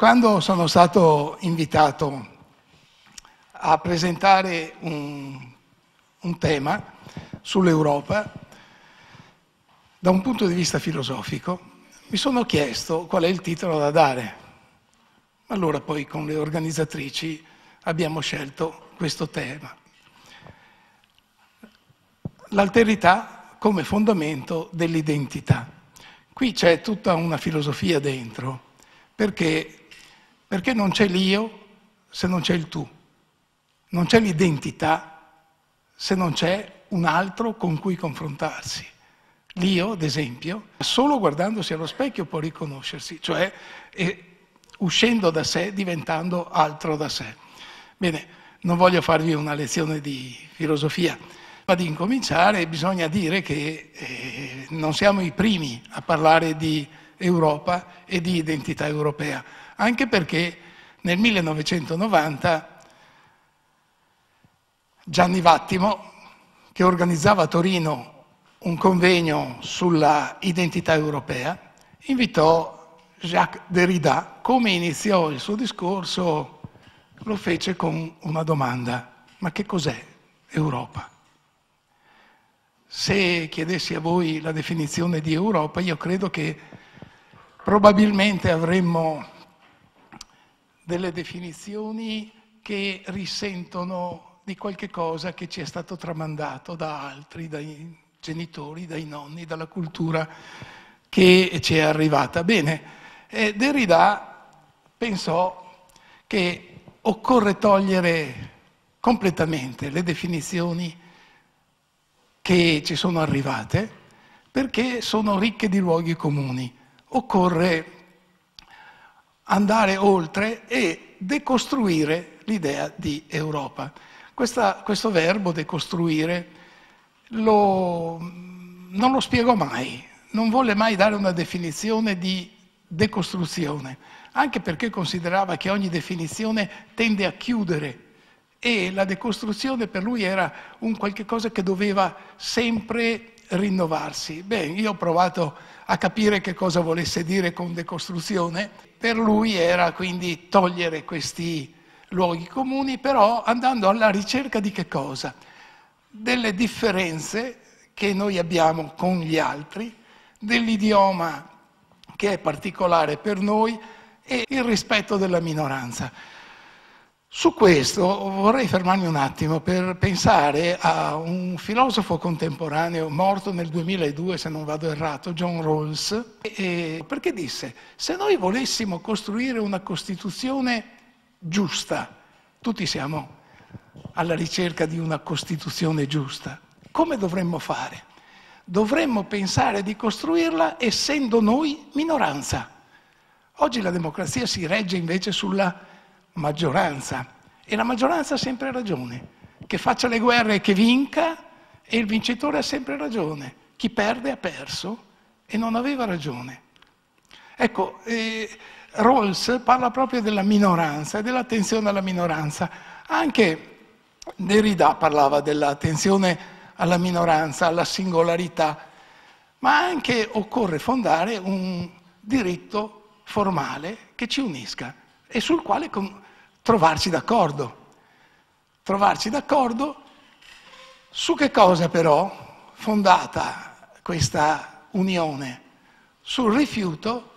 Quando sono stato invitato a presentare un, un tema sull'Europa, da un punto di vista filosofico, mi sono chiesto qual è il titolo da dare. Allora poi con le organizzatrici abbiamo scelto questo tema. L'alterità come fondamento dell'identità. Qui c'è tutta una filosofia dentro, perché perché non c'è l'io se non c'è il tu, non c'è l'identità se non c'è un altro con cui confrontarsi. L'io, ad esempio, solo guardandosi allo specchio può riconoscersi, cioè uscendo da sé, diventando altro da sé. Bene, non voglio farvi una lezione di filosofia, ma di incominciare bisogna dire che eh, non siamo i primi a parlare di Europa e di identità europea anche perché nel 1990 Gianni Vattimo, che organizzava a Torino un convegno sulla identità europea, invitò Jacques Derrida. Come iniziò il suo discorso? Lo fece con una domanda, ma che cos'è Europa? Se chiedessi a voi la definizione di Europa, io credo che probabilmente avremmo delle definizioni che risentono di qualche cosa che ci è stato tramandato da altri, dai genitori, dai nonni, dalla cultura che ci è arrivata. Bene, eh, Derrida pensò che occorre togliere completamente le definizioni che ci sono arrivate perché sono ricche di luoghi comuni. Occorre andare oltre e decostruire l'idea di Europa. Questa, questo verbo decostruire lo, non lo spiego mai, non volle mai dare una definizione di decostruzione, anche perché considerava che ogni definizione tende a chiudere e la decostruzione per lui era un qualche cosa che doveva sempre rinnovarsi. Beh, io ho provato a capire che cosa volesse dire con decostruzione. Per lui era quindi togliere questi luoghi comuni, però andando alla ricerca di che cosa? Delle differenze che noi abbiamo con gli altri, dell'idioma che è particolare per noi e il rispetto della minoranza. Su questo vorrei fermarmi un attimo per pensare a un filosofo contemporaneo morto nel 2002, se non vado errato, John Rawls, perché disse se noi volessimo costruire una Costituzione giusta, tutti siamo alla ricerca di una Costituzione giusta, come dovremmo fare? Dovremmo pensare di costruirla essendo noi minoranza. Oggi la democrazia si regge invece sulla maggioranza e la maggioranza ha sempre ragione. Che faccia le guerre e che vinca e il vincitore ha sempre ragione. Chi perde ha perso e non aveva ragione. Ecco, eh, Rawls parla proprio della minoranza e dell'attenzione alla minoranza. Anche Derrida parlava dell'attenzione alla minoranza, alla singolarità, ma anche occorre fondare un diritto formale che ci unisca e sul quale trovarci d'accordo. Trovarci d'accordo su che cosa però fondata questa unione? Sul rifiuto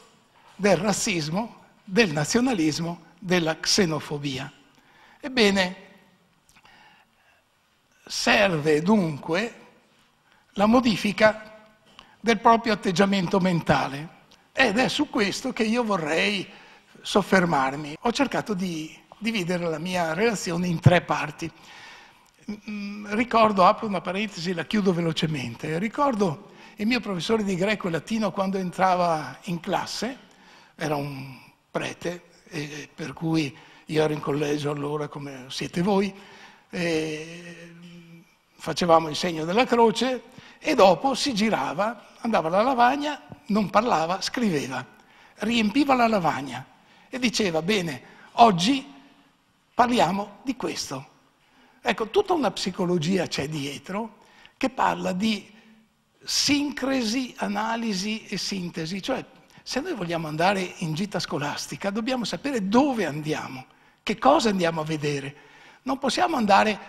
del razzismo, del nazionalismo, della xenofobia. Ebbene, serve dunque la modifica del proprio atteggiamento mentale ed è su questo che io vorrei soffermarmi. Ho cercato di dividere la mia relazione in tre parti. Mm, ricordo, apro una parentesi, e la chiudo velocemente. Ricordo il mio professore di greco e latino quando entrava in classe, era un prete, per cui io ero in collegio allora come siete voi, facevamo il segno della croce e dopo si girava, andava alla lavagna, non parlava, scriveva, riempiva la lavagna e diceva, bene, oggi parliamo di questo. Ecco, tutta una psicologia c'è dietro che parla di sincresi, analisi e sintesi, cioè se noi vogliamo andare in gita scolastica dobbiamo sapere dove andiamo, che cosa andiamo a vedere. Non possiamo andare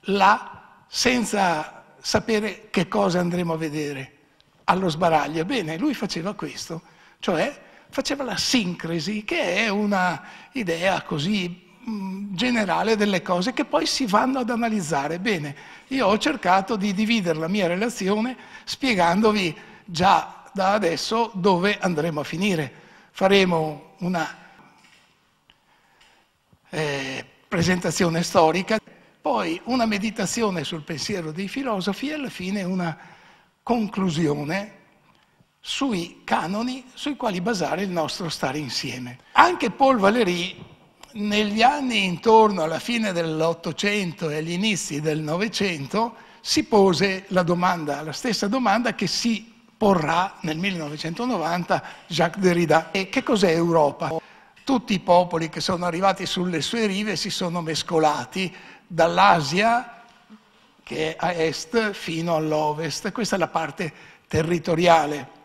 là senza sapere che cosa andremo a vedere, allo sbaraglio. Bene, lui faceva questo, cioè faceva la sincresi, che è una idea così mm, generale delle cose che poi si vanno ad analizzare. Bene, io ho cercato di dividere la mia relazione spiegandovi già da adesso dove andremo a finire. Faremo una eh, presentazione storica, poi una meditazione sul pensiero dei filosofi e alla fine una conclusione sui canoni sui quali basare il nostro stare insieme. Anche Paul Valéry negli anni intorno alla fine dell'Ottocento e agli inizi del Novecento si pose la, domanda, la stessa domanda che si porrà nel 1990 Jacques Derrida. E che cos'è Europa? Tutti i popoli che sono arrivati sulle sue rive si sono mescolati dall'Asia, che è a est, fino all'ovest. Questa è la parte territoriale.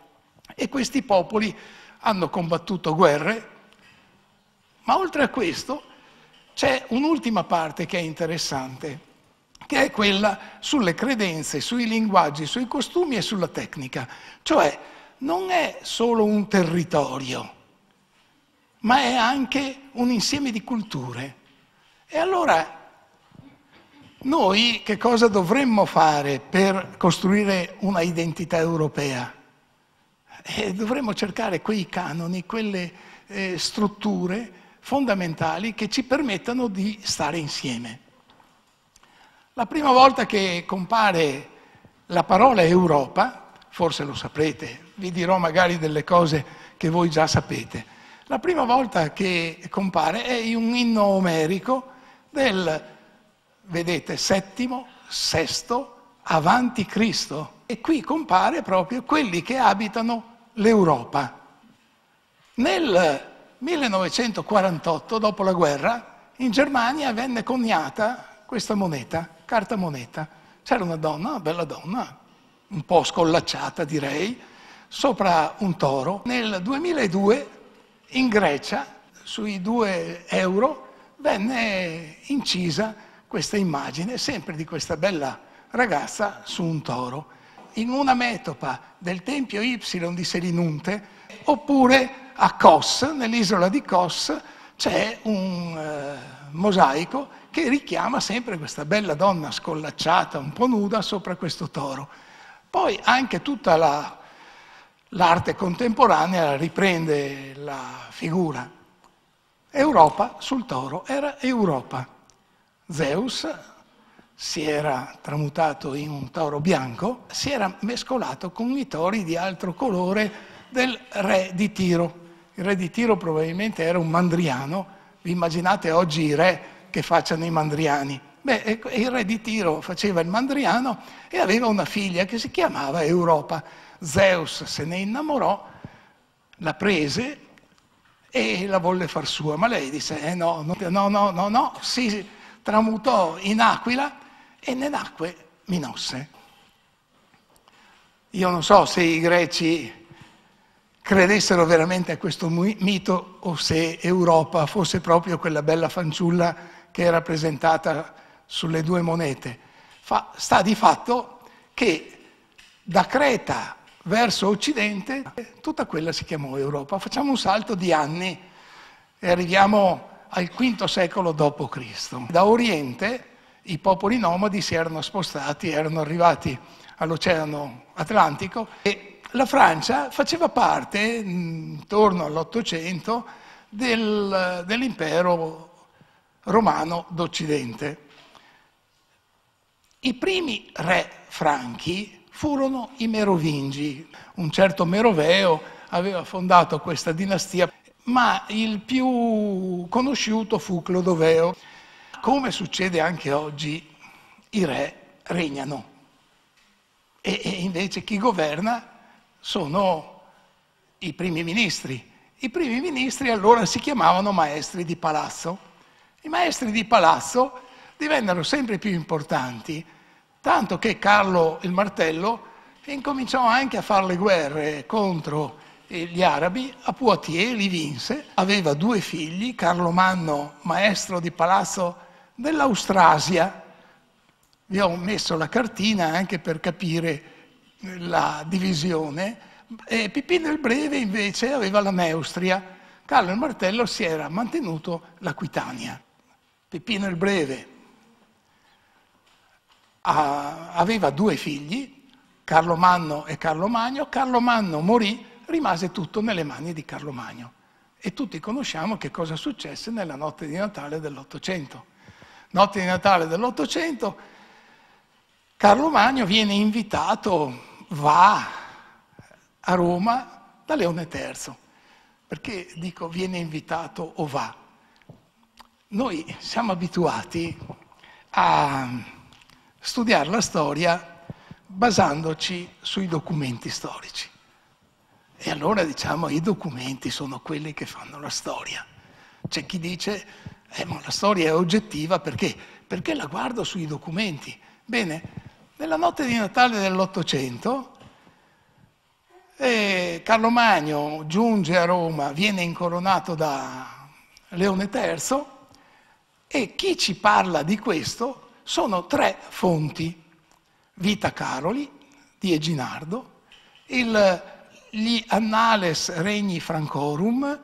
E questi popoli hanno combattuto guerre, ma oltre a questo c'è un'ultima parte che è interessante, che è quella sulle credenze, sui linguaggi, sui costumi e sulla tecnica. Cioè non è solo un territorio, ma è anche un insieme di culture. E allora noi che cosa dovremmo fare per costruire una identità europea? eh, dovremmo cercare quei canoni, quelle eh, strutture fondamentali che ci permettano di stare insieme. La prima volta che compare la parola Europa, forse lo saprete, vi dirò magari delle cose che voi già sapete, la prima volta che compare è in un inno omerico del, vedete, settimo, sesto, avanti Cristo. E qui compare proprio quelli che abitano l'Europa. Nel 1948, dopo la guerra, in Germania venne coniata questa moneta, carta moneta. C'era una donna, una bella donna, un po' scollacciata direi, sopra un toro. Nel 2002 in Grecia, sui due euro, venne incisa questa immagine, sempre di questa bella ragazza su un toro in una metopa del Tempio Y di Selinunte, oppure a Kos, nell'isola di Kos, c'è un eh, mosaico che richiama sempre questa bella donna scollacciata, un po' nuda, sopra questo toro. Poi anche tutta la, l'arte contemporanea riprende la figura. Europa sul toro era Europa. Zeus si era tramutato in un toro bianco, si era mescolato con i tori di altro colore del re di Tiro. Il re di Tiro probabilmente era un mandriano, vi immaginate oggi i re che facciano i mandriani. Beh, ecco, il re di Tiro faceva il mandriano e aveva una figlia che si chiamava Europa. Zeus se ne innamorò, la prese e la volle far sua, ma lei disse eh no, no, no, no, no, si tramutò in aquila e ne nacque Minosse. Io non so se i greci credessero veramente a questo mito o se Europa fosse proprio quella bella fanciulla che è rappresentata sulle due monete. Fa, sta di fatto che da Creta verso Occidente tutta quella si chiamò Europa. Facciamo un salto di anni e arriviamo al V secolo d.C. Da Oriente i popoli nomadi si erano spostati, erano arrivati all'Oceano Atlantico e la Francia faceva parte, intorno all'Ottocento, del, dell'impero romano d'Occidente. I primi re franchi furono i Merovingi. Un certo Meroveo aveva fondato questa dinastia, ma il più conosciuto fu Clodoveo come succede anche oggi, i re regnano e, e invece chi governa sono i primi ministri. I primi ministri allora si chiamavano maestri di palazzo. I maestri di palazzo divennero sempre più importanti, tanto che Carlo il Martello incominciò anche a fare le guerre contro gli arabi, a Poitiers li vinse, aveva due figli, Carlo Manno, maestro di palazzo Nell'Austrasia, Vi ho messo la cartina anche per capire la divisione. E Pipino il Breve invece aveva la Neustria, Carlo il Martello si era mantenuto l'Aquitania. Pipino il Breve aveva due figli, Carlo Manno e Carlo Magno. Carlo Manno morì, rimase tutto nelle mani di Carlo Magno. E tutti conosciamo che cosa successe nella notte di Natale dell'Ottocento notte di Natale dell'Ottocento, Carlo Magno viene invitato, va a Roma da Leone III. Perché dico viene invitato o va? Noi siamo abituati a studiare la storia basandoci sui documenti storici. E allora diciamo i documenti sono quelli che fanno la storia. C'è chi dice eh, ma una storia è oggettiva perché? Perché la guardo sui documenti. Bene, nella notte di Natale dell'Ottocento eh, Carlo Magno giunge a Roma, viene incoronato da Leone III e chi ci parla di questo sono tre fonti. Vita Caroli di Eginardo, il, gli Annales Regni Francorum,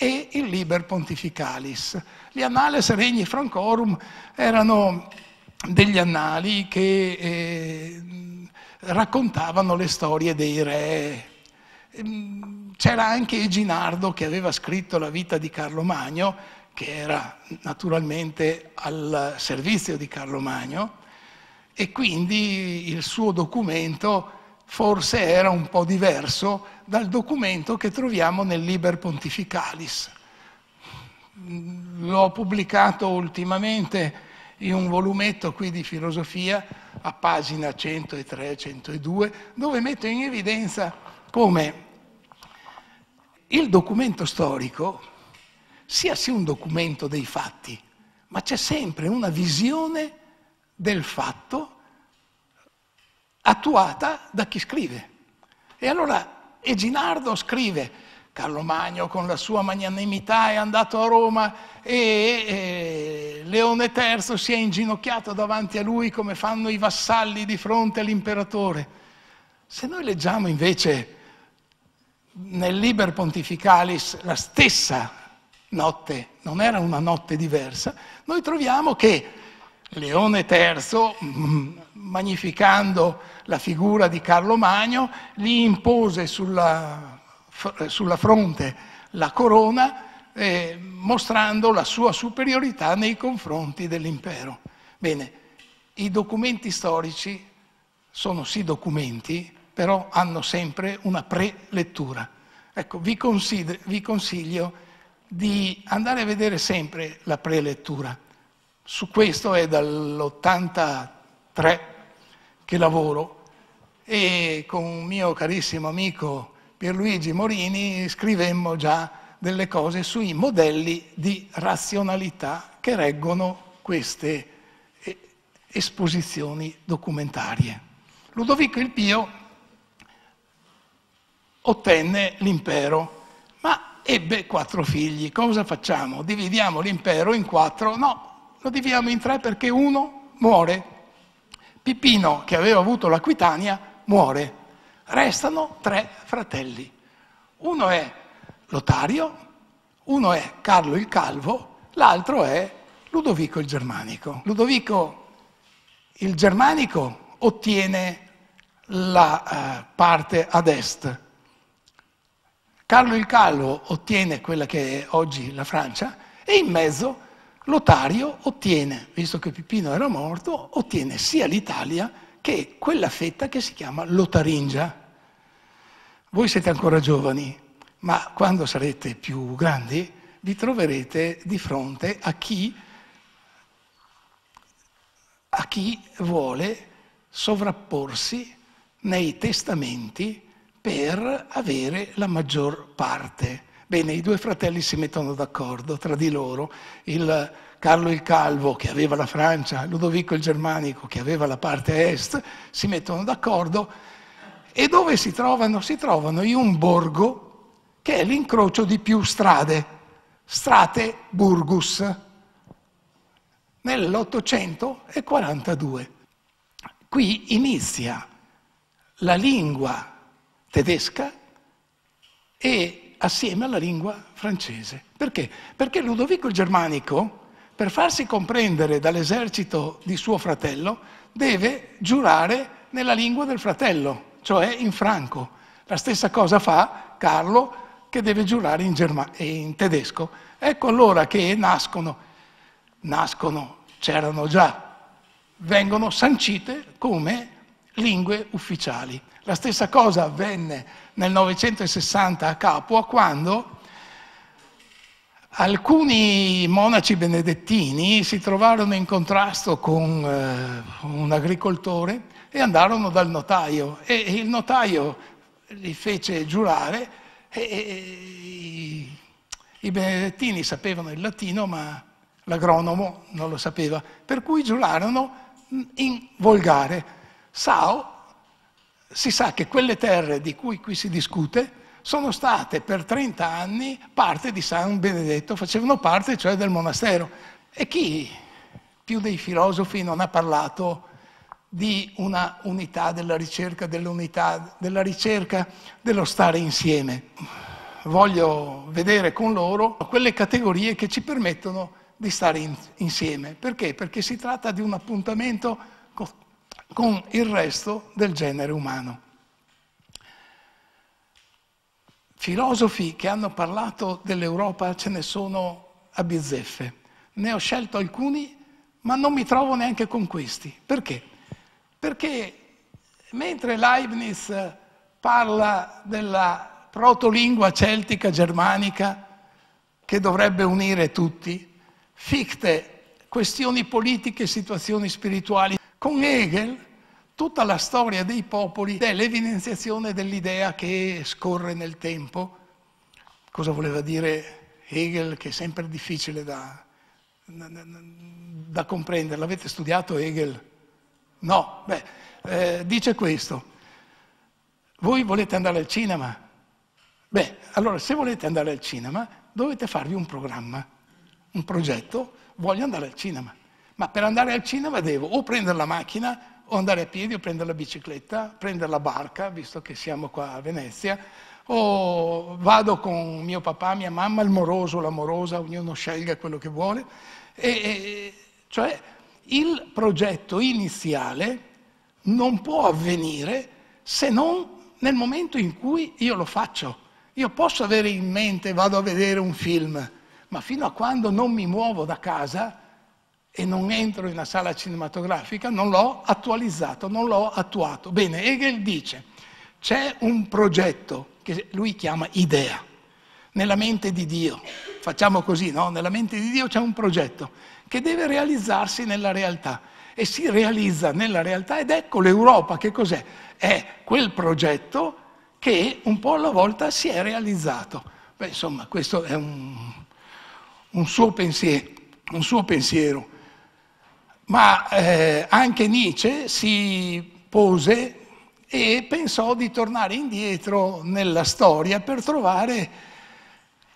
e il Liber Pontificalis. Gli Annales Regni Francorum erano degli annali che eh, raccontavano le storie dei re. Mm, c'era anche Ginardo che aveva scritto la vita di Carlo Magno, che era naturalmente al servizio di Carlo Magno, e quindi il suo documento forse era un po' diverso dal documento che troviamo nel Liber Pontificalis. Mm, l'ho pubblicato ultimamente in un volumetto qui di filosofia a pagina 103-102 dove metto in evidenza come il documento storico sia sì un documento dei fatti, ma c'è sempre una visione del fatto attuata da chi scrive. E allora Eginardo scrive, Carlo Magno con la sua magnanimità è andato a Roma e, e Leone III si è inginocchiato davanti a lui come fanno i vassalli di fronte all'imperatore. Se noi leggiamo invece nel Liber Pontificalis la stessa notte, non era una notte diversa, noi troviamo che Leone III, mm, magnificando la figura di Carlo Magno, gli impose sulla, sulla fronte la corona eh, mostrando la sua superiorità nei confronti dell'impero. Bene, i documenti storici sono sì documenti, però hanno sempre una prelettura. Ecco, vi, vi consiglio di andare a vedere sempre la prelettura su questo è dall'83 che lavoro e con un mio carissimo amico Pierluigi Morini scrivemmo già delle cose sui modelli di razionalità che reggono queste eh, esposizioni documentarie. Ludovico il Pio ottenne l'impero, ma ebbe quattro figli. Cosa facciamo? Dividiamo l'impero in quattro? No, lo dividiamo in tre perché uno muore. Pippino, che aveva avuto l'Aquitania, muore. Restano tre fratelli. Uno è Lotario, uno è Carlo il Calvo, l'altro è Ludovico il Germanico. Ludovico il Germanico ottiene la eh, parte ad est. Carlo il Calvo ottiene quella che è oggi la Francia e in mezzo Lotario ottiene, visto che Pipino era morto, ottiene sia l'Italia che quella fetta che si chiama Lotaringia. Voi siete ancora giovani, ma quando sarete più grandi vi troverete di fronte a chi, a chi vuole sovrapporsi nei testamenti per avere la maggior parte. Bene, i due fratelli si mettono d'accordo tra di loro, il Carlo il Calvo che aveva la Francia, Ludovico il Germanico che aveva la parte est, si mettono d'accordo e dove si trovano? Si trovano in un borgo che è l'incrocio di più strade, strate burgus, nell'842. Qui inizia la lingua tedesca e assieme alla lingua francese. Perché? Perché Ludovico il Germanico, per farsi comprendere dall'esercito di suo fratello, deve giurare nella lingua del fratello, cioè in franco. La stessa cosa fa Carlo che deve giurare in, germa- in tedesco. Ecco allora che nascono, nascono, c'erano già, vengono sancite come lingue ufficiali. La stessa cosa avvenne nel 960 a Capua quando alcuni monaci benedettini si trovarono in contrasto con eh, un agricoltore e andarono dal notaio e il notaio li fece giurare e, e i, i benedettini sapevano il latino ma l'agronomo non lo sapeva, per cui giurarono in volgare. Sao si sa che quelle terre di cui qui si discute sono state per 30 anni parte di San Benedetto, facevano parte cioè del monastero. E chi più dei filosofi non ha parlato di una unità, della ricerca dell'unità, della ricerca dello stare insieme? Voglio vedere con loro quelle categorie che ci permettono di stare in, insieme. Perché? Perché si tratta di un appuntamento con il resto del genere umano. Filosofi che hanno parlato dell'Europa ce ne sono a bizzeffe. Ne ho scelto alcuni, ma non mi trovo neanche con questi. Perché? Perché mentre Leibniz parla della protolingua celtica germanica che dovrebbe unire tutti, Fichte, questioni politiche e situazioni spirituali con Hegel tutta la storia dei popoli è l'evidenziazione dell'idea che scorre nel tempo. Cosa voleva dire Hegel, che è sempre difficile da, da comprendere. L'avete studiato Hegel? No, beh, eh, dice questo. Voi volete andare al cinema? Beh, allora se volete andare al cinema dovete farvi un programma, un progetto, voglio andare al cinema ma per andare al cinema devo o prendere la macchina o andare a piedi o prendere la bicicletta, prendere la barca, visto che siamo qua a Venezia, o vado con mio papà, mia mamma, il moroso, la morosa, ognuno scelga quello che vuole. E, e, cioè il progetto iniziale non può avvenire se non nel momento in cui io lo faccio. Io posso avere in mente, vado a vedere un film, ma fino a quando non mi muovo da casa, e non entro in una sala cinematografica, non l'ho attualizzato, non l'ho attuato. Bene, Hegel dice, c'è un progetto che lui chiama idea, nella mente di Dio, facciamo così, no? Nella mente di Dio c'è un progetto che deve realizzarsi nella realtà e si realizza nella realtà ed ecco l'Europa che cos'è? È quel progetto che un po' alla volta si è realizzato. Beh, insomma, questo è un, un, suo, pensier, un suo pensiero. Ma eh, anche Nietzsche si pose e pensò di tornare indietro nella storia per trovare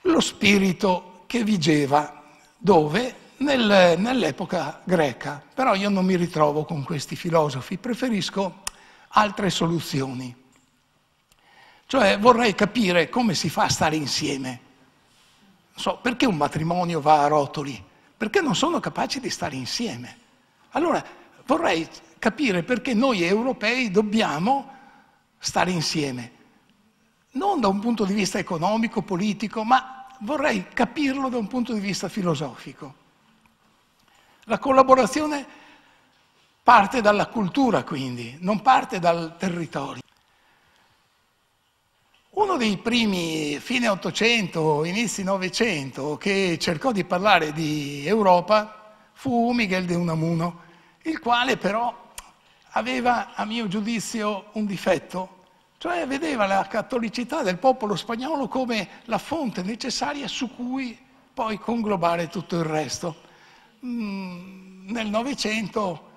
lo spirito che vigeva, dove? Nel, nell'epoca greca. Però io non mi ritrovo con questi filosofi, preferisco altre soluzioni. Cioè vorrei capire come si fa a stare insieme. Non So, perché un matrimonio va a rotoli? Perché non sono capaci di stare insieme. Allora vorrei capire perché noi europei dobbiamo stare insieme, non da un punto di vista economico, politico, ma vorrei capirlo da un punto di vista filosofico. La collaborazione parte dalla cultura, quindi, non parte dal territorio. Uno dei primi, fine Ottocento, inizi Novecento, che cercò di parlare di Europa fu Miguel de Unamuno il quale però aveva, a mio giudizio, un difetto, cioè vedeva la cattolicità del popolo spagnolo come la fonte necessaria su cui poi conglobare tutto il resto. Mm, nel Novecento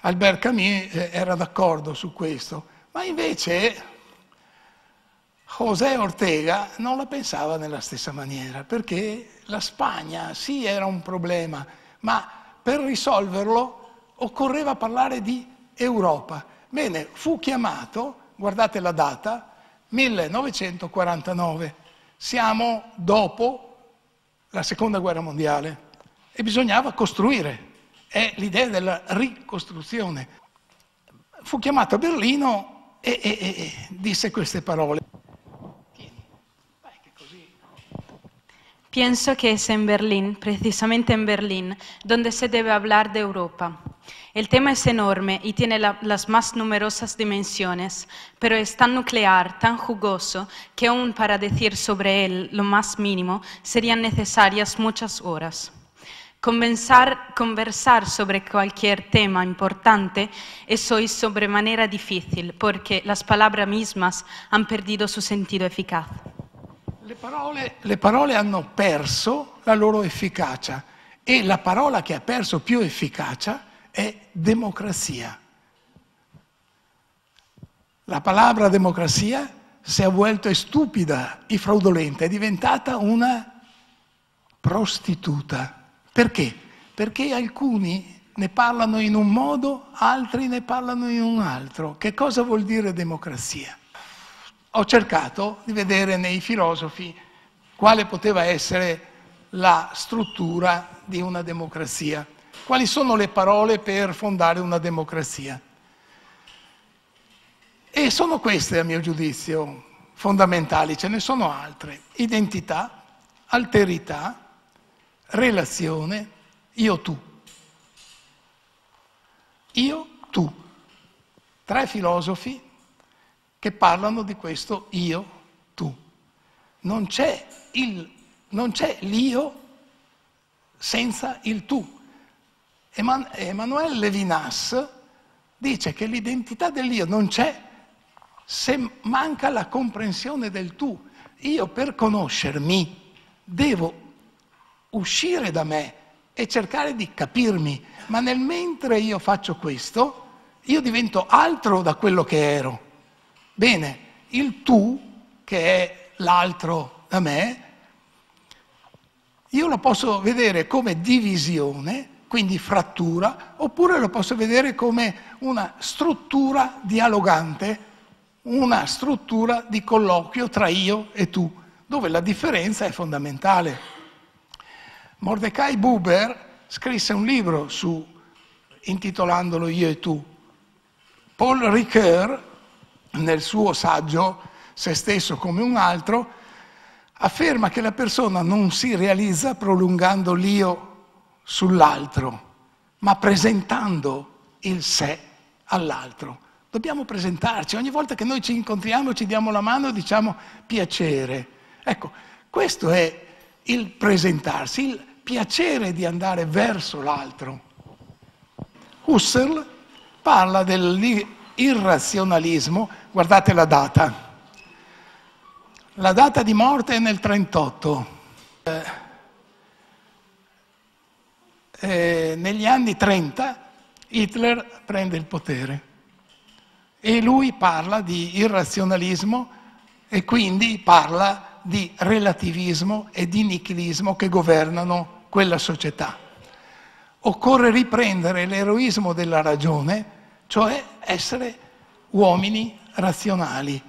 Albert Camus eh, era d'accordo su questo, ma invece José Ortega non la pensava nella stessa maniera, perché la Spagna sì era un problema, ma per risolverlo occorreva parlare di Europa. Bene, fu chiamato, guardate la data, 1949. Siamo dopo la Seconda Guerra Mondiale e bisognava costruire. È l'idea della ricostruzione. Fu chiamato a Berlino e, e, e disse queste parole. Pienso que es en Berlín, precisamente en Berlín, donde se debe hablar de Europa. El tema es enorme y tiene las más numerosas dimensiones, pero es tan nuclear, tan jugoso, que aún para decir sobre él lo más mínimo serían necesarias muchas horas. conversar, sobre cualquier tema importante es hoy sobremanera difícil porque las palabras mismas han perdido su sentido eficaz. le parole, le parole hanno perso la loro efficacia e la parola che ha perso più efficacia è democrazia. La parola democrazia si è vuelta stupida e fraudolenta, è diventata una prostituta. Perché? Perché alcuni ne parlano in un modo, altri ne parlano in un altro. Che cosa vuol dire democrazia? ho cercato di vedere nei filosofi quale poteva essere la struttura di una democrazia, quali sono le parole per fondare una democrazia. E sono queste, a mio giudizio, fondamentali, ce ne sono altre. Identità, alterità, relazione, io tu. Io tu. Tre filosofi che parlano di questo io, tu. Non c'è, il, non c'è l'io senza il tu. Eman- Emanuele Levinas dice che l'identità dell'io non c'è se manca la comprensione del tu. Io per conoscermi devo uscire da me e cercare di capirmi, ma nel mentre io faccio questo, io divento altro da quello che ero. Bene, il tu, che è l'altro da me, io lo posso vedere come divisione, quindi frattura, oppure lo posso vedere come una struttura dialogante, una struttura di colloquio tra io e tu, dove la differenza è fondamentale. Mordecai Buber scrisse un libro su, intitolandolo Io e tu. Paul Ricoeur nel suo saggio, se stesso come un altro, afferma che la persona non si realizza prolungando l'io sull'altro, ma presentando il sé all'altro. Dobbiamo presentarci, ogni volta che noi ci incontriamo ci diamo la mano e diciamo piacere. Ecco, questo è il presentarsi, il piacere di andare verso l'altro. Husserl parla del irrazionalismo, guardate la data. La data di morte è nel 38. Eh, eh, negli anni 30 Hitler prende il potere e lui parla di irrazionalismo e quindi parla di relativismo e di nichilismo che governano quella società. Occorre riprendere l'eroismo della ragione cioè essere uomini razionali.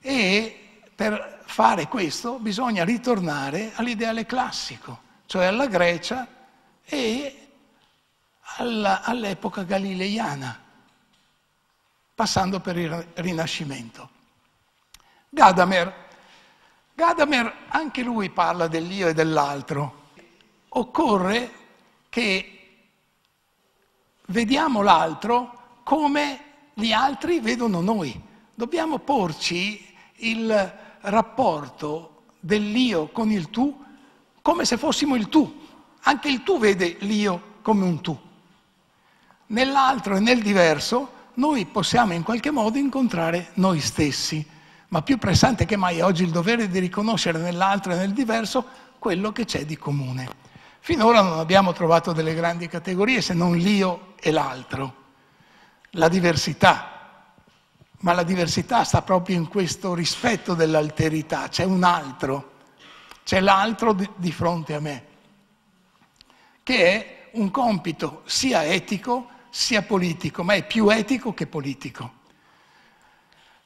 E per fare questo bisogna ritornare all'ideale classico, cioè alla Grecia e alla, all'epoca galileiana, passando per il Rinascimento. Gadamer. Gadamer anche lui parla dell'io e dell'altro. Occorre che vediamo l'altro come gli altri vedono noi. Dobbiamo porci il rapporto dell'io con il tu come se fossimo il tu. Anche il tu vede l'io come un tu. Nell'altro e nel diverso noi possiamo in qualche modo incontrare noi stessi, ma più pressante che mai è oggi il dovere di riconoscere nell'altro e nel diverso quello che c'è di comune. Finora non abbiamo trovato delle grandi categorie se non l'io e l'altro, la diversità. Ma la diversità sta proprio in questo rispetto dell'alterità, c'è un altro, c'è l'altro di, fronte a me, che è un compito sia etico sia politico, ma è più etico che politico.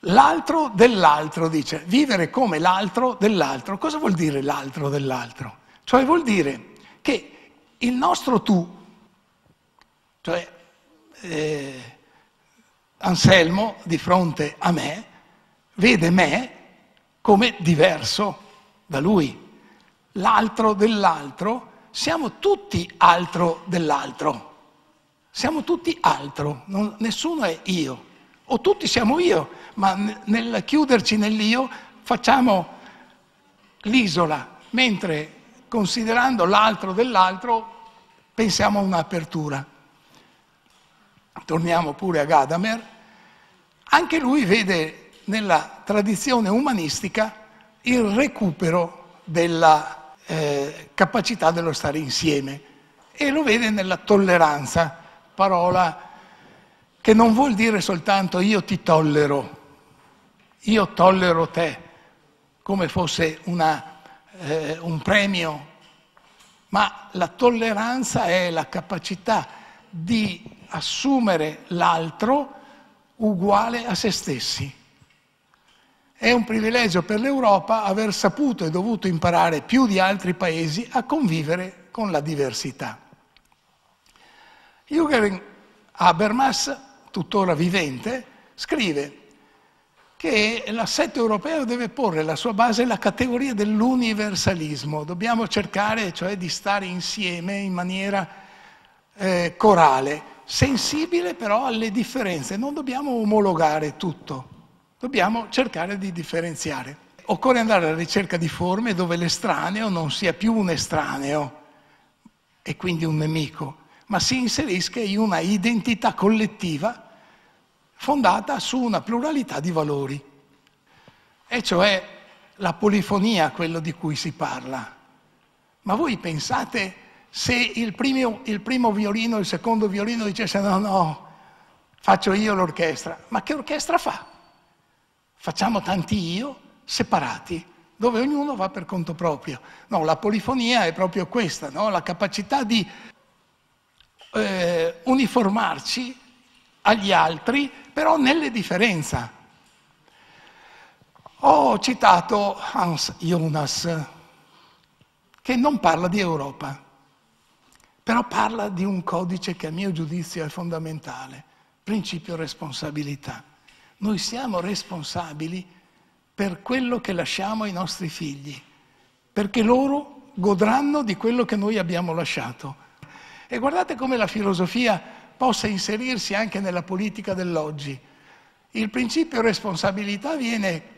L'altro dell'altro, dice, vivere come l'altro dell'altro. Cosa vuol dire l'altro dell'altro? Cioè vuol dire che il nostro tu, cioè eh, Anselmo di fronte a me, vede me come diverso da lui, l'altro dell'altro, siamo tutti altro dell'altro, siamo tutti altro, non, nessuno è io, o tutti siamo io, ma nel chiuderci nell'io facciamo l'isola, mentre considerando l'altro dell'altro, pensiamo a un'apertura. Torniamo pure a Gadamer. Anche lui vede nella tradizione umanistica il recupero della eh, capacità dello stare insieme e lo vede nella tolleranza, parola che non vuol dire soltanto io ti tollero, io tollero te, come fosse una eh, un premio, ma la tolleranza è la capacità di assumere l'altro uguale a se stessi. È un privilegio per l'Europa aver saputo e dovuto imparare più di altri paesi a convivere con la diversità. Jürgen Habermas, tuttora vivente, scrive che l'assetto europeo deve porre la sua base nella categoria dell'universalismo. Dobbiamo cercare cioè di stare insieme in maniera eh, corale, sensibile però alle differenze. Non dobbiamo omologare tutto, dobbiamo cercare di differenziare. Occorre andare alla ricerca di forme dove l'estraneo non sia più un estraneo e quindi un nemico, ma si inserisca in una identità collettiva fondata su una pluralità di valori, e cioè la polifonia, quello di cui si parla. Ma voi pensate se il primo, il primo violino il secondo violino dicesse no, no, faccio io l'orchestra, ma che orchestra fa? Facciamo tanti io separati, dove ognuno va per conto proprio. No, la polifonia è proprio questa, no? la capacità di eh, uniformarci agli altri però nelle differenze. Ho citato Hans Jonas, che non parla di Europa, però parla di un codice che a mio giudizio è fondamentale, principio responsabilità. Noi siamo responsabili per quello che lasciamo ai nostri figli, perché loro godranno di quello che noi abbiamo lasciato. E guardate come la filosofia possa inserirsi anche nella politica dell'oggi. Il principio responsabilità viene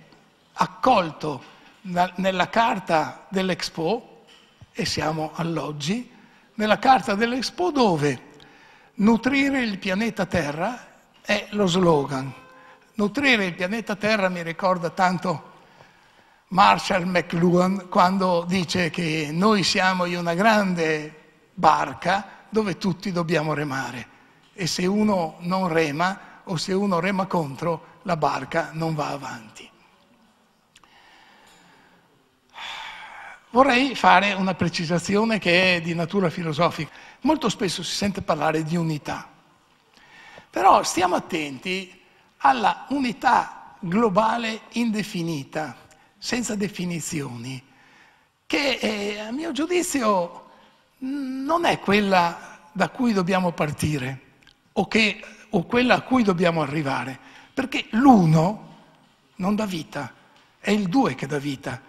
accolto nella carta dell'Expo, e siamo all'oggi, nella carta dell'Expo dove nutrire il pianeta Terra è lo slogan. Nutrire il pianeta Terra mi ricorda tanto Marshall McLuhan quando dice che noi siamo in una grande barca dove tutti dobbiamo remare e se uno non rema o se uno rema contro, la barca non va avanti. Vorrei fare una precisazione che è di natura filosofica. Molto spesso si sente parlare di unità, però stiamo attenti alla unità globale indefinita, senza definizioni, che eh, a mio giudizio non è quella da cui dobbiamo partire o, che, o quella a cui dobbiamo arrivare, perché l'uno non dà vita, è il due che dà vita.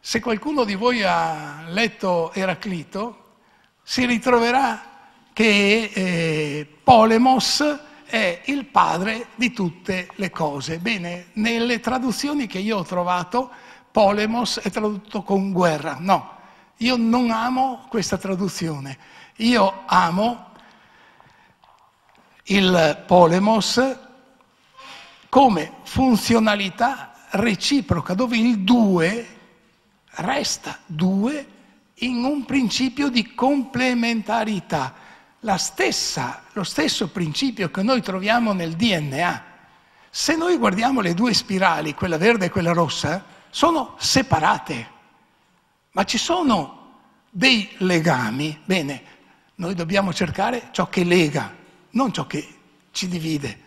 Se qualcuno di voi ha letto Eraclito, si ritroverà che eh, Polemos è il padre di tutte le cose. Bene, nelle traduzioni che io ho trovato, polemos è tradotto con guerra. No, io non amo questa traduzione. Io amo il polemos come funzionalità reciproca, dove il due resta due in un principio di complementarità, stessa, lo stesso principio che noi troviamo nel DNA. Se noi guardiamo le due spirali, quella verde e quella rossa, sono separate, ma ci sono dei legami. Bene, noi dobbiamo cercare ciò che lega non ciò che ci divide.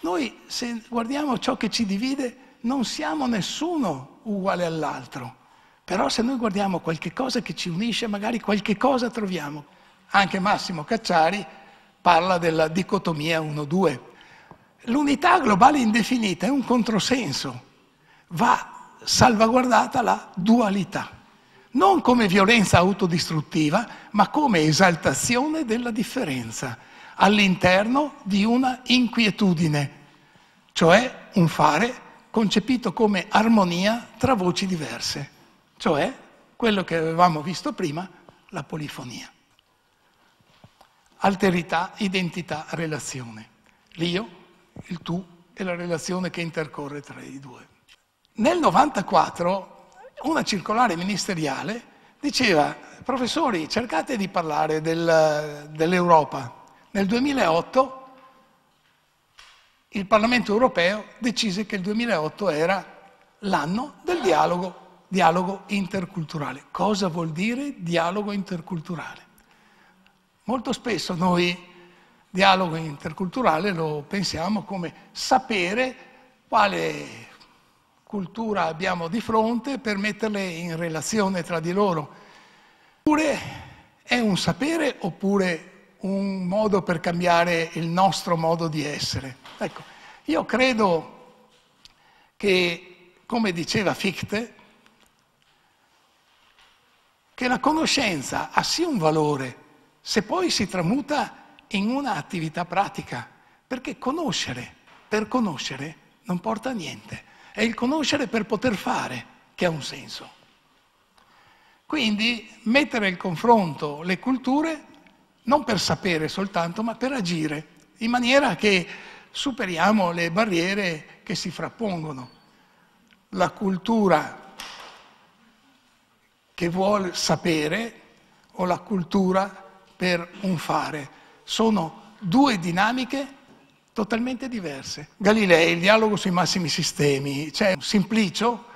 Noi se guardiamo ciò che ci divide non siamo nessuno uguale all'altro, però se noi guardiamo qualche cosa che ci unisce, magari qualche cosa troviamo. Anche Massimo Cacciari parla della dicotomia 1-2. L'unità globale indefinita è un controsenso, va salvaguardata la dualità, non come violenza autodistruttiva, ma come esaltazione della differenza all'interno di una inquietudine, cioè un fare concepito come armonia tra voci diverse, cioè quello che avevamo visto prima, la polifonia. Alterità, identità, relazione. L'io, il tu e la relazione che intercorre tra i due. Nel 94 una circolare ministeriale diceva, professori, cercate di parlare del, dell'Europa, nel 2008 il Parlamento europeo decise che il 2008 era l'anno del dialogo, dialogo interculturale. Cosa vuol dire dialogo interculturale? Molto spesso noi dialogo interculturale lo pensiamo come sapere quale cultura abbiamo di fronte per metterle in relazione tra di loro. Oppure è un sapere oppure un modo per cambiare il nostro modo di essere. Ecco, io credo che, come diceva Fichte, che la conoscenza ha sì un valore, se poi si tramuta in un'attività pratica, perché conoscere per conoscere non porta a niente, è il conoscere per poter fare che ha un senso. Quindi mettere in confronto le culture non per sapere soltanto, ma per agire, in maniera che superiamo le barriere che si frappongono. La cultura che vuole sapere o la cultura per un fare sono due dinamiche totalmente diverse. Galilei, il dialogo sui massimi sistemi, c'è un Simplicio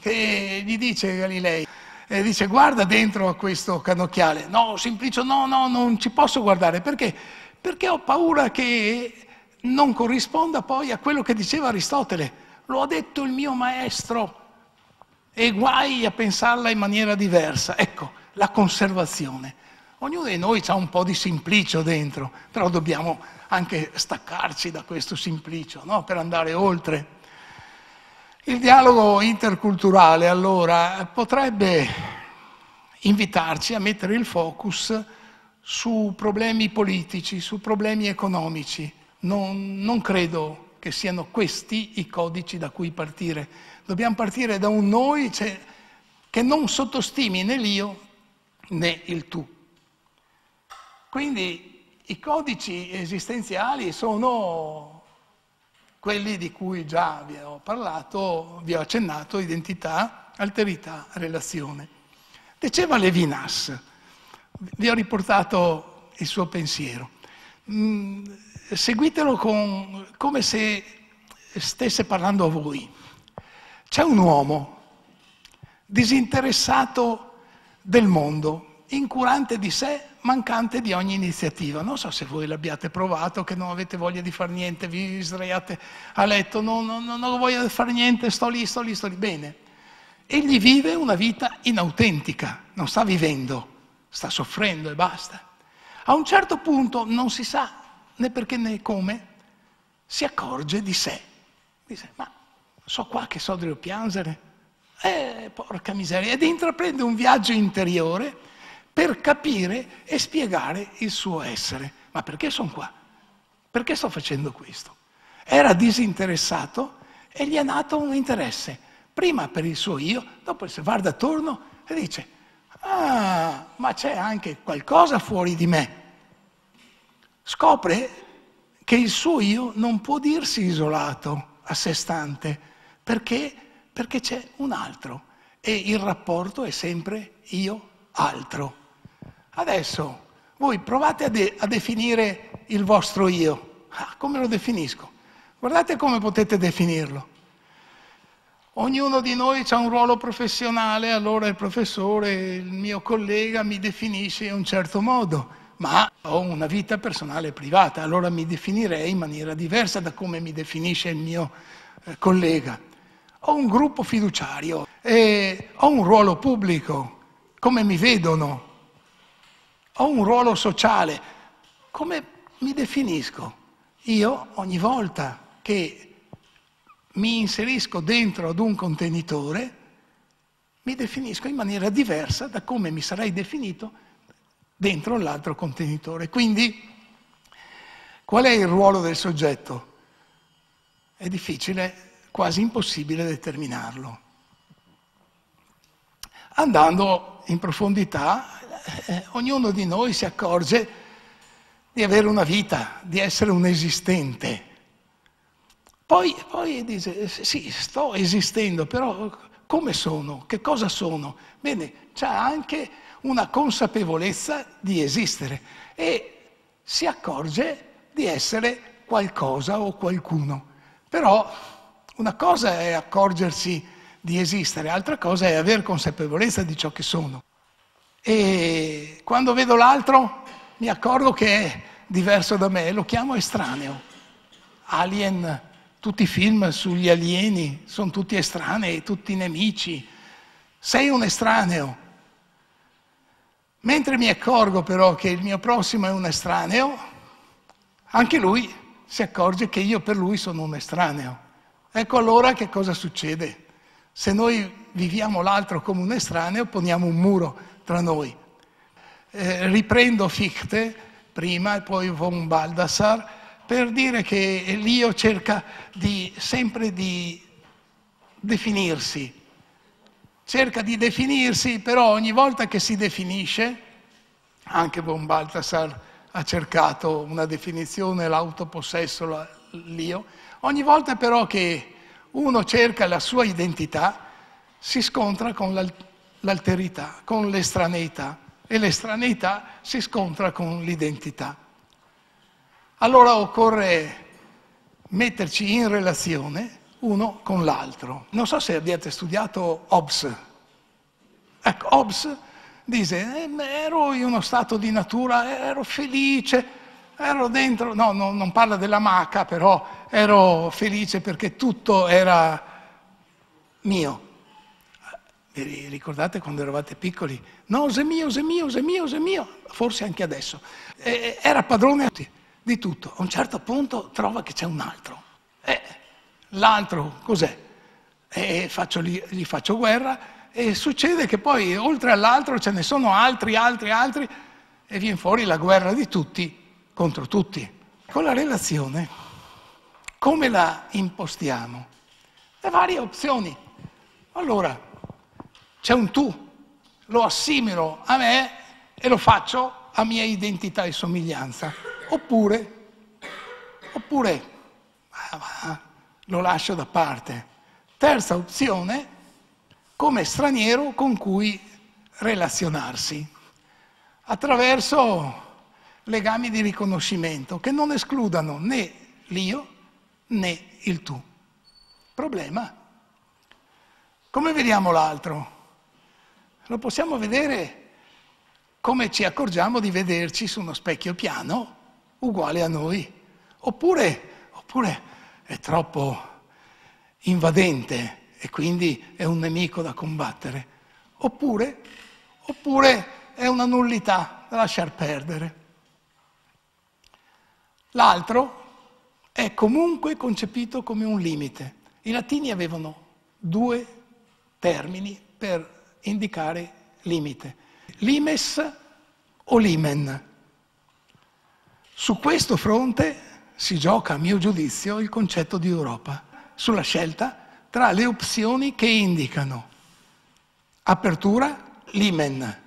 che gli dice Galilei e dice guarda dentro a questo cannocchiale. No, Simplicio, no, no, non ci posso guardare. Perché? Perché ho paura che non corrisponda poi a quello che diceva Aristotele. Lo ha detto il mio maestro e guai a pensarla in maniera diversa. Ecco, la conservazione. Ognuno di noi ha un po' di simplicio dentro, però dobbiamo anche staccarci da questo simplicio no? per andare oltre. Il dialogo interculturale allora potrebbe invitarci a mettere il focus su problemi politici, su problemi economici. Non, non, credo che siano questi i codici da cui partire. Dobbiamo partire da un noi cioè, che non sottostimi né l'io né il tu. Quindi i codici esistenziali sono quelli di cui già vi ho parlato, vi ho accennato, identità, alterità, relazione. Diceva Levinas, vi ho riportato il suo pensiero, mm, seguitelo con, come se stesse parlando a voi. C'è un uomo disinteressato del mondo, incurante di sé, mancante di ogni iniziativa. Non so se voi l'abbiate provato, che non avete voglia di fare niente, vi sdraiate a letto, non, non, non ho voglia di fare niente, sto lì, sto lì, sto lì. Bene. Egli vive una vita inautentica, non sta vivendo, sta soffrendo e basta. A un certo punto, non si sa né perché né come, si accorge di sé. Dice, ma so qua che so devo piangere. Eh, porca miseria. Ed intraprende un viaggio interiore per capire e spiegare il suo essere. Ma perché sono qua? Perché sto facendo questo? Era disinteressato e gli è nato un interesse, prima per il suo io, dopo si guarda attorno e dice, ah, ma c'è anche qualcosa fuori di me. Scopre che il suo io non può dirsi isolato, a sé stante, perché? Perché c'è un altro e il rapporto è sempre io-altro. Adesso voi provate a, de- a definire il vostro io. Ah, come lo definisco? Guardate come potete definirlo. Ognuno di noi ha un ruolo professionale, allora il professore, il mio collega mi definisce in un certo modo, ma ho una vita personale privata, allora mi definirei in maniera diversa da come mi definisce il mio eh, collega. Ho un gruppo fiduciario, ho un ruolo pubblico, come mi vedono, ho un ruolo sociale, come mi definisco? Io ogni volta che mi inserisco dentro ad un contenitore, mi definisco in maniera diversa da come mi sarei definito dentro l'altro contenitore. Quindi, qual è il ruolo del soggetto? È difficile, quasi impossibile determinarlo. Andando in profondità eh, eh, ognuno di noi si accorge di avere una vita, di essere un esistente. Poi, poi dice, eh, sì, sto esistendo, però come sono? Che cosa sono? Bene, c'è anche una consapevolezza di esistere e si accorge di essere qualcosa o qualcuno. Però una cosa è accorgersi di esistere, altra cosa è avere consapevolezza di ciò che sono e quando vedo l'altro mi accorgo che è diverso da me, lo chiamo estraneo. Alien, tutti i film sugli alieni sono tutti estranei, tutti nemici. Sei un estraneo. Mentre mi accorgo però che il mio prossimo è un estraneo, anche lui si accorge che io per lui sono un estraneo. Ecco allora che cosa succede. Se noi viviamo l'altro come un estraneo, poniamo un muro tra noi. Eh, riprendo Fichte prima e poi von Baldassar per dire che l'io cerca di, sempre di definirsi, cerca di definirsi, però ogni volta che si definisce, anche von Baltasar ha cercato una definizione, l'autopossesso, l'io, ogni volta però che uno cerca la sua identità si scontra con l'alterità, con l'estraneità e l'estraneità si scontra con l'identità. Allora occorre metterci in relazione uno con l'altro. Non so se abbiate studiato Hobbes. Ecco, Hobbes dice, eh, ero in uno stato di natura, ero felice, ero dentro, no, no non parla della maca, però ero felice perché tutto era mio. E ricordate quando eravate piccoli? No, se mio, se mio, se mio, se mio, forse anche adesso. E, era padrone di tutto. A un certo punto trova che c'è un altro. E l'altro cos'è? E faccio, gli, gli faccio guerra e succede che poi oltre all'altro ce ne sono altri, altri, altri e viene fuori la guerra di tutti contro tutti. Con la relazione, come la impostiamo? Le varie opzioni. Allora, c'è un tu, lo assimilo a me e lo faccio a mia identità e somiglianza. Oppure, oppure ah, lo lascio da parte. Terza opzione, come straniero con cui relazionarsi, attraverso legami di riconoscimento che non escludano né l'io né il tu. Problema. Come vediamo l'altro? Lo possiamo vedere come ci accorgiamo di vederci su uno specchio piano uguale a noi. Oppure, oppure è troppo invadente e quindi è un nemico da combattere. Oppure, oppure è una nullità da lasciar perdere. L'altro è comunque concepito come un limite. I latini avevano due termini per indicare limite. Limes o limen. Su questo fronte si gioca, a mio giudizio, il concetto di Europa, sulla scelta tra le opzioni che indicano apertura, limen,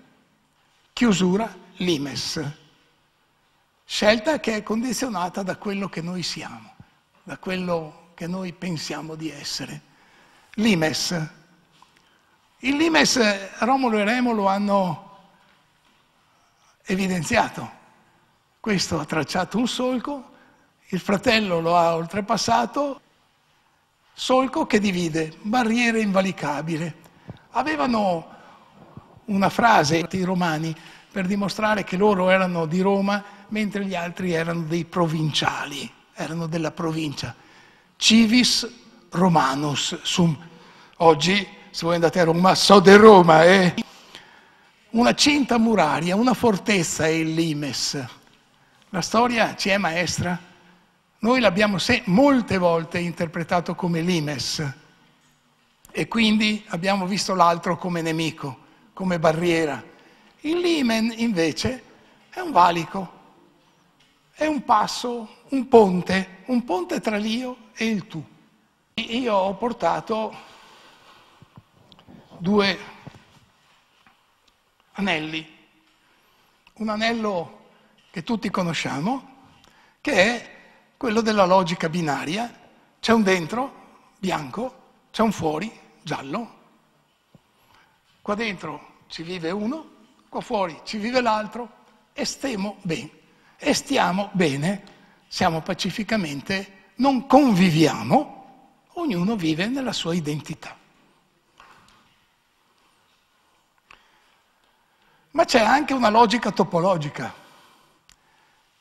chiusura, limes. Scelta che è condizionata da quello che noi siamo, da quello che noi pensiamo di essere. Limes, il Limes eh, Romolo e Remolo hanno evidenziato questo, ha tracciato un solco, il fratello lo ha oltrepassato, solco che divide, barriera invalicabile. Avevano una frase i romani per dimostrare che loro erano di Roma mentre gli altri erano dei provinciali, erano della provincia. Civis Romanus sum. Oggi se voi andate a Roma, so di Roma, eh? Una cinta muraria, una fortezza è il Limes. La storia ci è maestra. Noi l'abbiamo molte volte interpretato come Limes e quindi abbiamo visto l'altro come nemico, come barriera. Il Limen invece è un valico, è un passo, un ponte, un ponte tra l'io e il tu. Io ho portato due anelli, un anello che tutti conosciamo, che è quello della logica binaria, c'è un dentro bianco, c'è un fuori giallo, qua dentro ci vive uno, qua fuori ci vive l'altro e stiamo bene, e stiamo bene, siamo pacificamente, non conviviamo, ognuno vive nella sua identità. Ma c'è anche una logica topologica,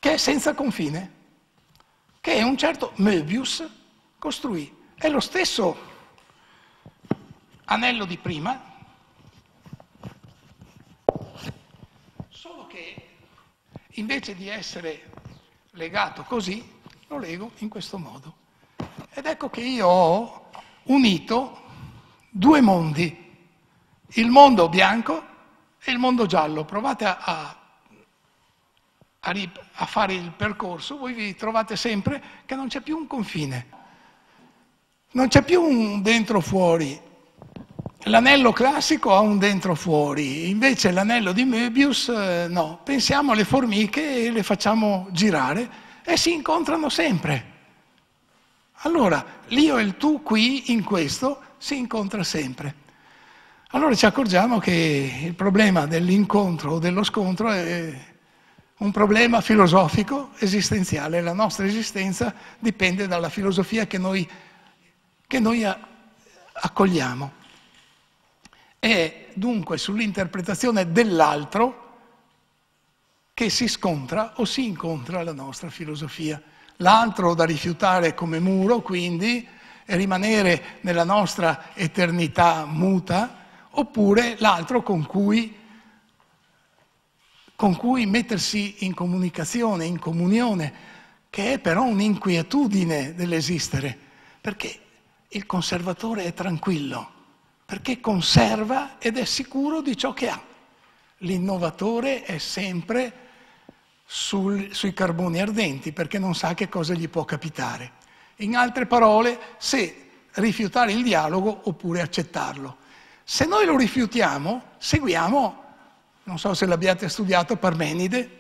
che è senza confine, che un certo Möbius costruì. È lo stesso anello di prima, solo che invece di essere legato così, lo leggo in questo modo. Ed ecco che io ho unito due mondi, il mondo bianco e il mondo giallo, provate a, a, a fare il percorso, voi vi trovate sempre che non c'è più un confine, non c'è più un dentro fuori. L'anello classico ha un dentro fuori, invece l'anello di Möbius eh, no. Pensiamo alle formiche e le facciamo girare e si incontrano sempre. Allora, l'io e il tu qui in questo si incontra sempre. Allora ci accorgiamo che il problema dell'incontro o dello scontro è un problema filosofico esistenziale. La nostra esistenza dipende dalla filosofia che noi, che noi accogliamo. È dunque sull'interpretazione dell'altro che si scontra o si incontra la nostra filosofia. L'altro da rifiutare come muro, quindi, e rimanere nella nostra eternità muta, oppure l'altro con cui, con cui mettersi in comunicazione, in comunione, che è però un'inquietudine dell'esistere, perché il conservatore è tranquillo, perché conserva ed è sicuro di ciò che ha. L'innovatore è sempre sul, sui carboni ardenti perché non sa che cosa gli può capitare. In altre parole, se rifiutare il dialogo oppure accettarlo. Se noi lo rifiutiamo, seguiamo, non so se l'abbiate studiato, Parmenide.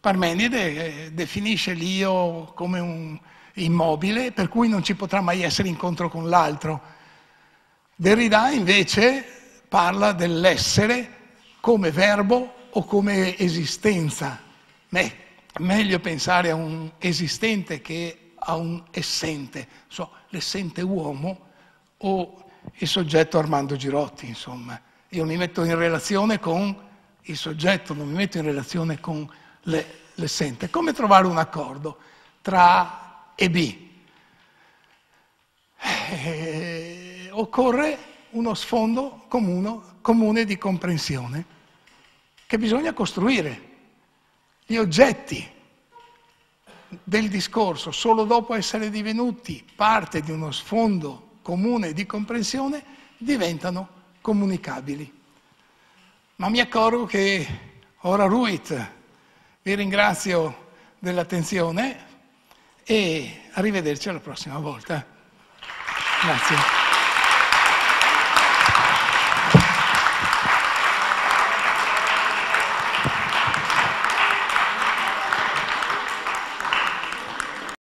Parmenide eh, definisce l'io come un immobile, per cui non ci potrà mai essere incontro con l'altro. Derrida invece parla dell'essere come verbo o come esistenza. Beh, meglio pensare a un esistente che a un essente, so, l'essente uomo o il soggetto Armando Girotti, insomma. Io mi metto in relazione con il soggetto, non mi metto in relazione con le, le Come trovare un accordo tra A e B? Eh, occorre uno sfondo comuno, comune di comprensione che bisogna costruire. Gli oggetti del discorso solo dopo essere divenuti parte di uno sfondo comune, comune di comprensione diventano comunicabili. Ma mi accorgo che ora Ruit, vi ringrazio dell'attenzione e arrivederci alla prossima volta. Grazie.